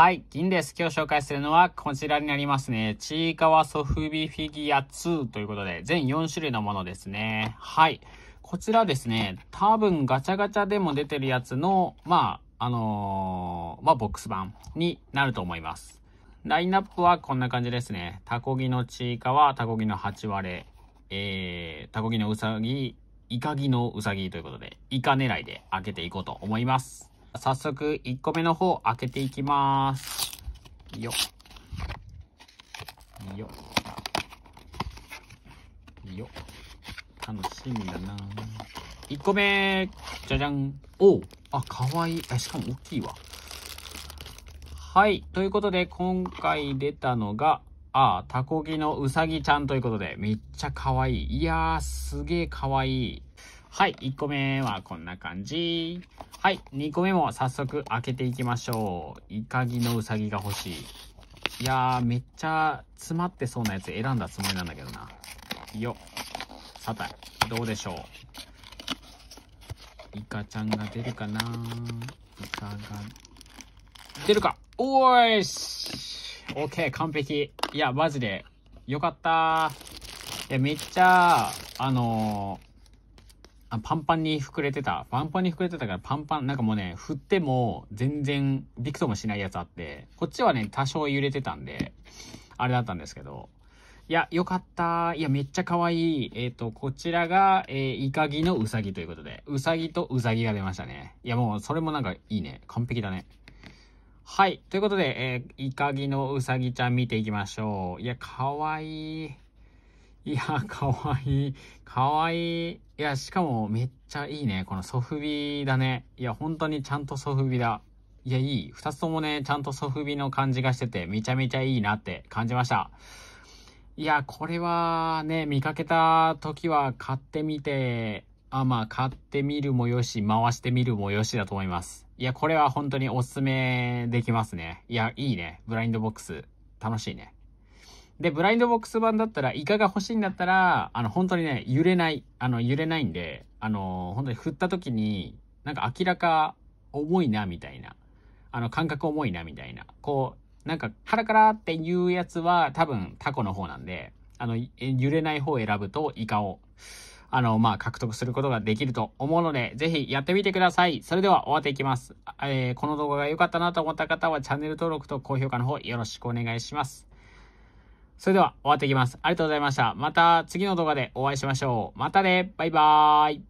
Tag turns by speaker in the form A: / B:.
A: はい、銀です。今日紹介するのはこちらになりますね。ちいかわソフビフィギュア2ということで、全4種類のものですね。はい。こちらですね、多分ガチャガチャでも出てるやつの、まあ、あのー、まあ、ボックス版になると思います。ラインナップはこんな感じですね。タコギのちいかわ、タコギの8割れ、えー、タコギのうさぎ、イカギのうさぎということで、イカ狙いで開けていこうと思います。早速1個目の方開けていきます。よっ。よっ。よ楽しみだな1個目じゃじゃんおあ、かわいい。しかも大きいわ。はい。ということで、今回出たのが、あ、タコギのうさぎちゃんということで、めっちゃかわいい。いやー、すげえかわいい。はい、1個目はこんな感じ。はい、2個目も早速開けていきましょう。イカギのウサギが欲しい。いやー、めっちゃ詰まってそうなやつ選んだつもりなんだけどな。よっ。さて、どうでしょう。イカちゃんが出るかなイカが、出るかおーしオッケー、完璧。いや、マジで、よかったいや、めっちゃ、あのーあパンパンに膨れてた。パンパンに膨れてたからパンパン、なんかもうね、振っても全然びくともしないやつあって、こっちはね、多少揺れてたんで、あれだったんですけど、いや、よかった。いや、めっちゃ可愛い。えっ、ー、と、こちらが、えー、イカギのウサギということで、ウサギとウサギが出ましたね。いや、もう、それもなんかいいね。完璧だね。はい。ということで、えー、イカギのウサギちゃん見ていきましょう。いや、可愛い。いや、かわいい。かわいい。いや、しかもめっちゃいいね。このソフビだね。いや、本当にちゃんとソフビだ。いや、いい。二つともね、ちゃんとソフビの感じがしてて、めちゃめちゃいいなって感じました。いや、これはね、見かけた時は買ってみて、あ、まあ、買ってみるもよし、回してみるもよしだと思います。いや、これは本当におすすめできますね。いや、いいね。ブラインドボックス。楽しいね。で、ブラインドボックス版だったら、イカが欲しいんだったら、あの、本当にね、揺れない、あの、揺れないんで、あの、本当に振った時に、なんか明らか重いな、みたいな。あの、感覚重いな、みたいな。こう、なんか、カラカラっていうやつは、多分、タコの方なんで、あの、揺れない方を選ぶと、イカを、あの、まあ、獲得することができると思うので、ぜひやってみてください。それでは終わっていきます。えー、この動画が良かったなと思った方は、チャンネル登録と高評価の方よろしくお願いします。それでは終わっていきます。ありがとうございました。また次の動画でお会いしましょう。またねバイバーイ